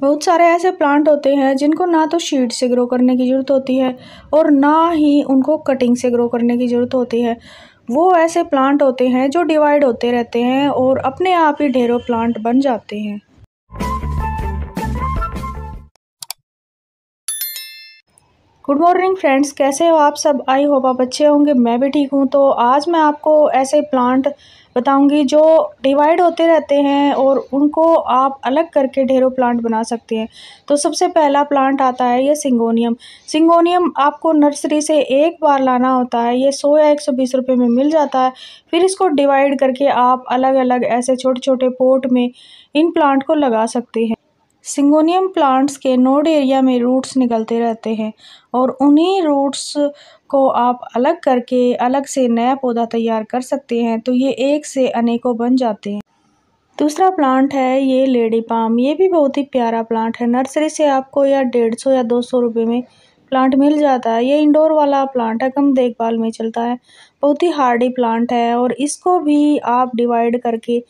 बहुत सारे ऐसे प्लांट होते हैं जिनको ना तो शीट से ग्रो करने की ज़रूरत होती है और ना ही उनको कटिंग से ग्रो करने की ज़रूरत होती है वो ऐसे प्लांट होते हैं जो डिवाइड होते रहते हैं और अपने आप ही ढेरों प्लांट बन जाते हैं गुड मॉर्निंग फ्रेंड्स कैसे हो आप सब आई होप आप अच्छे होंगे मैं भी ठीक हूँ तो आज मैं आपको ऐसे प्लांट बताऊंगी जो डिवाइड होते रहते हैं और उनको आप अलग करके ढेरों प्लांट बना सकते हैं तो सबसे पहला प्लांट आता है ये सिंगोनियम सिंगोनियम आपको नर्सरी से एक बार लाना होता है ये सौ या एक सौ बीस रुपये में मिल जाता है फिर इसको डिवाइड करके आप अलग अलग ऐसे छोटे छोटे पोट में इन प्लांट को लगा सकते हैं सिंगोनियम प्लांट्स के नोड एरिया में रूट्स निकलते रहते हैं और उन्हीं रूट्स को आप अलग करके अलग से नया पौधा तैयार कर सकते हैं तो ये एक से अनेकों बन जाते हैं दूसरा प्लांट है ये लेडी पाम ये भी बहुत ही प्यारा प्लांट है नर्सरी से आपको या डेढ़ सौ या दो सौ रुपये में प्लांट मिल जाता है ये इंडोर वाला प्लांट है कम देखभाल में चलता है बहुत ही हार्डी प्लांट है और इसको भी आप डिवाइड करके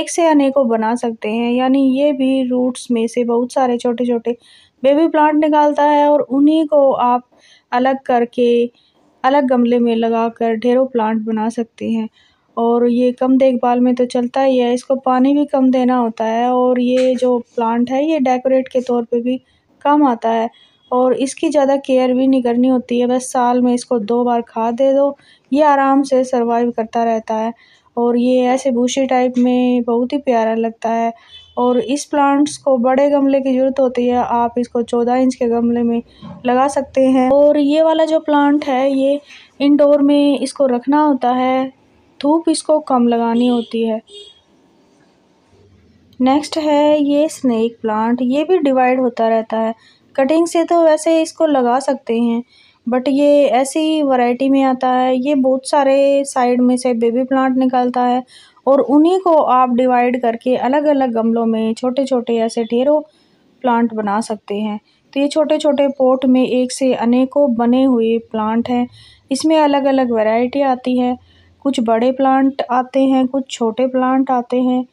एक से अनेकों बना सकते हैं यानी ये भी रूट्स में से बहुत सारे छोटे छोटे बेबी प्लांट निकालता है और उन्हीं को आप अलग करके अलग गमले में लगा कर ढेरों प्लांट बना सकते हैं और ये कम देखभाल में तो चलता ही है इसको पानी भी कम देना होता है और ये जो प्लांट है ये डेकोरेट के तौर पे भी कम आता है और इसकी ज़्यादा केयर भी नहीं करनी होती है बस साल में इसको दो बार खाद दे दो ये आराम से सर्वाइव करता रहता है और ये ऐसे भूसी टाइप में बहुत ही प्यारा लगता है और इस प्लांट्स को बड़े गमले की ज़रूरत होती है आप इसको चौदह इंच के गमले में लगा सकते हैं और ये वाला जो प्लांट है ये इनडोर में इसको रखना होता है धूप इसको कम लगानी होती है नेक्स्ट है ये स्नैक प्लांट ये भी डिवाइड होता रहता है कटिंग से तो वैसे इसको लगा सकते हैं बट ये ऐसी वैरायटी में आता है ये बहुत सारे साइड में से बेबी प्लांट निकलता है और उन्हीं को आप डिवाइड करके अलग अलग गमलों में छोटे छोटे ऐसे ढेरों प्लांट बना सकते हैं तो ये छोटे छोटे पोट में एक से अनेकों बने हुए प्लांट हैं इसमें अलग अलग वैरायटी आती है कुछ बड़े प्लांट आते हैं कुछ छोटे प्लांट आते हैं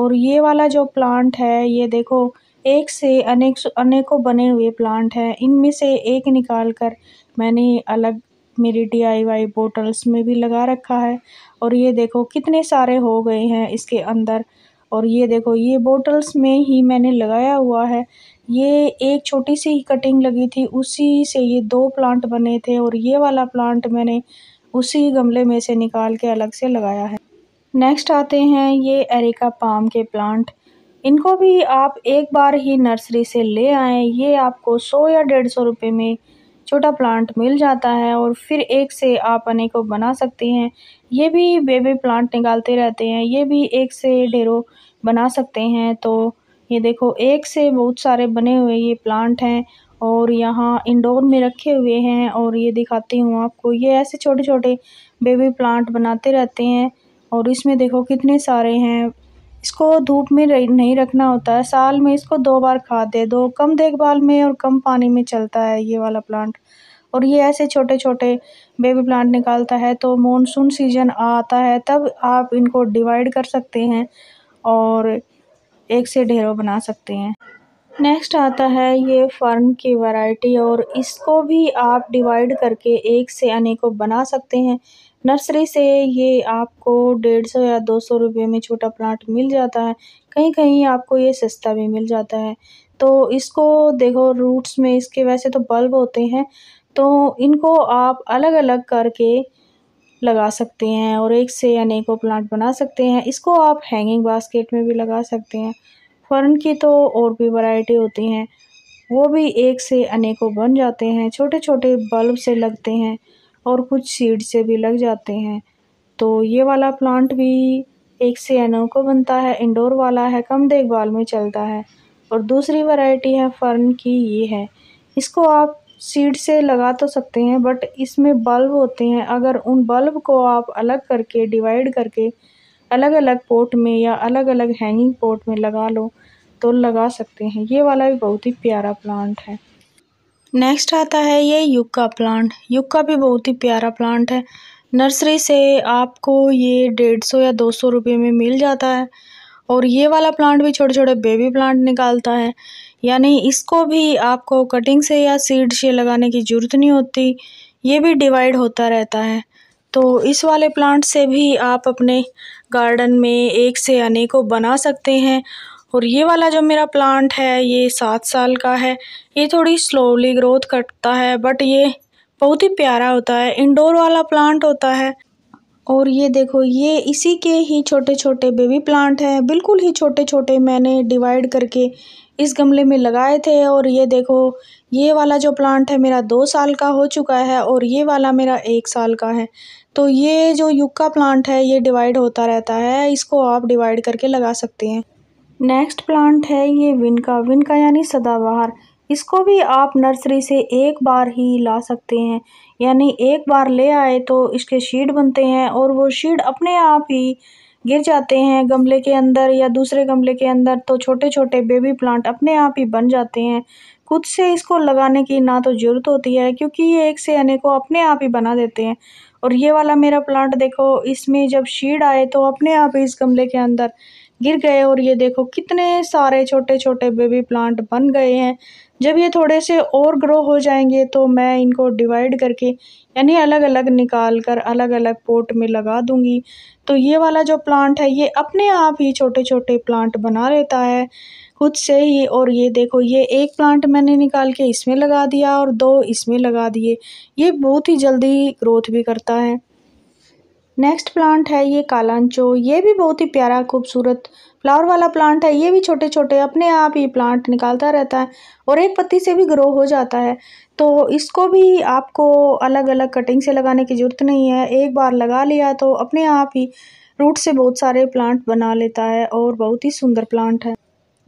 और ये वाला जो प्लांट है ये देखो एक से अनेक अनेकों बने हुए प्लांट हैं इनमें से एक निकाल कर मैंने अलग मेरी डी बोटल्स में भी लगा रखा है और ये देखो कितने सारे हो गए हैं इसके अंदर और ये देखो ये बोटल्स में ही मैंने लगाया हुआ है ये एक छोटी सी कटिंग लगी थी उसी से ये दो प्लांट बने थे और ये वाला प्लांट मैंने उसी गमले में से निकाल के अलग से लगाया है नेक्स्ट आते हैं ये एरिका पाम के प्लांट इनको भी आप एक बार ही नर्सरी से ले आएँ ये आपको सौ या डेढ़ सौ रुपये में छोटा प्लांट मिल जाता है और फिर एक से आप अनेकों बना सकते हैं ये भी बेबी प्लांट निकालते रहते हैं ये भी एक से ढेरों बना सकते हैं तो ये देखो एक से बहुत सारे बने हुए ये प्लांट हैं और यहाँ इंडोर में रखे हुए हैं और ये दिखाती हूँ आपको ये ऐसे छोटे छोटे बेबी प्लांट बनाते रहते हैं और इसमें देखो कितने सारे हैं इसको धूप में नहीं रखना होता है साल में इसको दो बार खाद दे दो कम देखभाल में और कम पानी में चलता है ये वाला प्लांट और ये ऐसे छोटे छोटे बेबी प्लांट निकालता है तो मानसून सीजन आता है तब आप इनको डिवाइड कर सकते हैं और एक से ढेरों बना सकते हैं नेक्स्ट आता है ये फर्न की वैरायटी और इसको भी आप डिवाइड करके एक से अनेकों बना सकते हैं नर्सरी से ये आपको डेढ़ सौ या दो सौ रुपये में छोटा प्लांट मिल जाता है कहीं कहीं आपको ये सस्ता भी मिल जाता है तो इसको देखो रूट्स में इसके वैसे तो बल्ब होते हैं तो इनको आप अलग अलग करके लगा सकते हैं और एक से अनेकों प्लांट बना सकते हैं इसको आप हैंगिंग बास्केट में भी लगा सकते हैं फ़र्न की तो और भी वैरायटी होती हैं वो भी एक से अनेकों बन जाते हैं छोटे छोटे बल्ब से लगते हैं और कुछ सीड से भी लग जाते हैं तो ये वाला प्लांट भी एक से अनेकों बनता है इंडोर वाला है कम देखभाल में चलता है और दूसरी वैरायटी है फ़र्न की ये है इसको आप सीड से लगा तो सकते हैं बट इसमें बल्ब होते हैं अगर उन बल्ब को आप अलग करके डिवाइड करके अलग अलग पोर्ट में या अलग अलग हैंगिंग पोर्ट में लगा लो तो लगा सकते हैं ये वाला भी बहुत ही प्यारा प्लांट है नेक्स्ट आता है ये युक्का प्लांट युक्का भी बहुत ही प्यारा प्लांट है नर्सरी से आपको ये डेढ़ सौ या दो सौ रुपये में मिल जाता है और ये वाला प्लांट भी छोटे छोटे बेबी प्लांट निकालता है यानी इसको भी आपको कटिंग से या सीड से लगाने की ज़रूरत नहीं होती ये भी डिवाइड होता रहता है तो इस वाले प्लांट से भी आप अपने गार्डन में एक से अनेकों बना सकते हैं और ये वाला जो मेरा प्लांट है ये सात साल का है ये थोड़ी स्लोली ग्रोथ करता है बट ये बहुत ही प्यारा होता है इंडोर वाला प्लांट होता है और ये देखो ये इसी के ही छोटे छोटे बेबी प्लांट हैं बिल्कुल ही छोटे छोटे मैंने डिवाइड करके इस गमले में लगाए थे और ये देखो ये वाला जो प्लांट है मेरा दो साल का हो चुका है और ये वाला मेरा एक साल का है तो ये जो का प्लांट है ये डिवाइड होता रहता है इसको आप डिवाइड करके लगा सकते हैं नेक्स्ट प्लांट है ये विनका विनका यानी सदाबहार इसको भी आप नर्सरी से एक बार ही ला सकते हैं यानी एक बार ले आए तो इसके शीड बनते हैं और वो शीड अपने आप ही गिर जाते हैं गमले के अंदर या दूसरे गमले के अंदर तो छोटे छोटे बेबी प्लांट अपने आप ही बन जाते हैं खुद से इसको लगाने की ना तो ज़रूरत होती है क्योंकि ये एक से अनेकों को अपने आप ही बना देते हैं और ये वाला मेरा प्लांट देखो इसमें जब शीड आए तो अपने आप इस गमले के अंदर गिर गए और ये देखो कितने सारे छोटे छोटे बेबी प्लांट बन गए हैं जब ये थोड़े से और ग्रो हो जाएंगे तो मैं इनको डिवाइड करके यानी अलग अलग निकाल कर अलग अलग पोट में लगा दूंगी तो ये वाला जो प्लांट है ये अपने आप ही छोटे छोटे प्लांट बना लेता है खुद से ही और ये देखो ये एक प्लांट मैंने निकाल के इसमें लगा दिया और दो इसमें लगा दिए ये बहुत ही जल्दी ग्रोथ भी करता है नेक्स्ट प्लांट है ये कालांचो ये भी बहुत ही प्यारा खूबसूरत फ्लावर वाला प्लांट है ये भी छोटे छोटे अपने आप ही प्लांट निकालता रहता है और एक पत्ती से भी ग्रो हो जाता है तो इसको भी आपको अलग अलग कटिंग से लगाने की ज़रूरत नहीं है एक बार लगा लिया तो अपने आप ही रूट से बहुत सारे प्लांट बना लेता है और बहुत ही सुंदर प्लांट है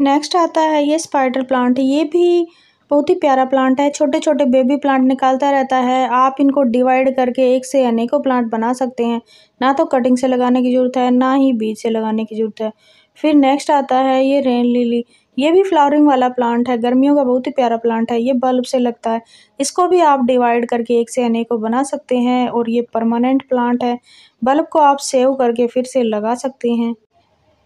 नेक्स्ट आता है ये स्पाइडर प्लांट ये भी बहुत ही प्यारा प्लांट है छोटे छोटे बेबी प्लांट निकालता रहता है आप इनको डिवाइड करके एक से अनेकों प्लांट बना सकते हैं ना तो कटिंग से लगाने की ज़रूरत है ना ही बीज से लगाने की ज़रूरत है फिर नेक्स्ट आता है ये रेन लिली ये भी फ्लावरिंग वाला प्लांट है गर्मियों का बहुत ही प्यारा प्लांट है ये बल्ब से लगता है इसको भी आप डिवाइड करके एक से अनेकों बना सकते हैं और ये परमानेंट प्लांट है बल्ब को आप सेव करके फिर से लगा सकते हैं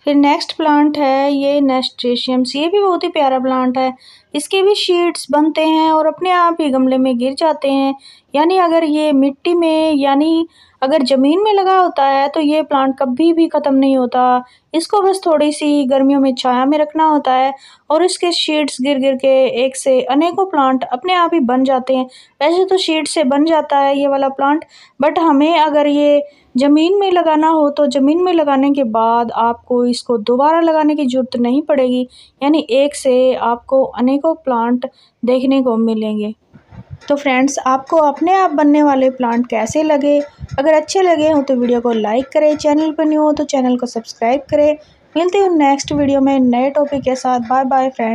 फिर नेक्स्ट प्लांट है ये नेस्ट्रेशियम्स ये भी बहुत ही प्यारा प्लांट है इसके भी शीड्स बनते हैं और अपने आप ही गमले में गिर जाते हैं यानी अगर ये मिट्टी में यानी अगर ज़मीन में लगा होता है तो ये प्लांट कभी भी ख़त्म नहीं होता इसको बस थोड़ी सी गर्मियों में छाया में रखना होता है और इसके शीड्स गिर गिर के एक से अनेकों प्लांट अपने आप ही बन जाते हैं वैसे तो शीट से बन जाता है ये वाला प्लांट बट हमें अगर ये ज़मीन में लगाना हो तो ज़मीन में लगाने के बाद आपको इसको दोबारा लगाने की ज़रूरत नहीं पड़ेगी यानी एक से आपको अनेकों प्लांट देखने को मिलेंगे तो फ्रेंड्स आपको अपने आप बनने वाले प्लांट कैसे लगे अगर अच्छे लगे हों तो वीडियो को लाइक करें चैनल पर न्यू हो तो चैनल को सब्सक्राइब करें मिलते हैं नेक्स्ट वीडियो में नए टॉपिक के साथ बाय बाय फ्रेंड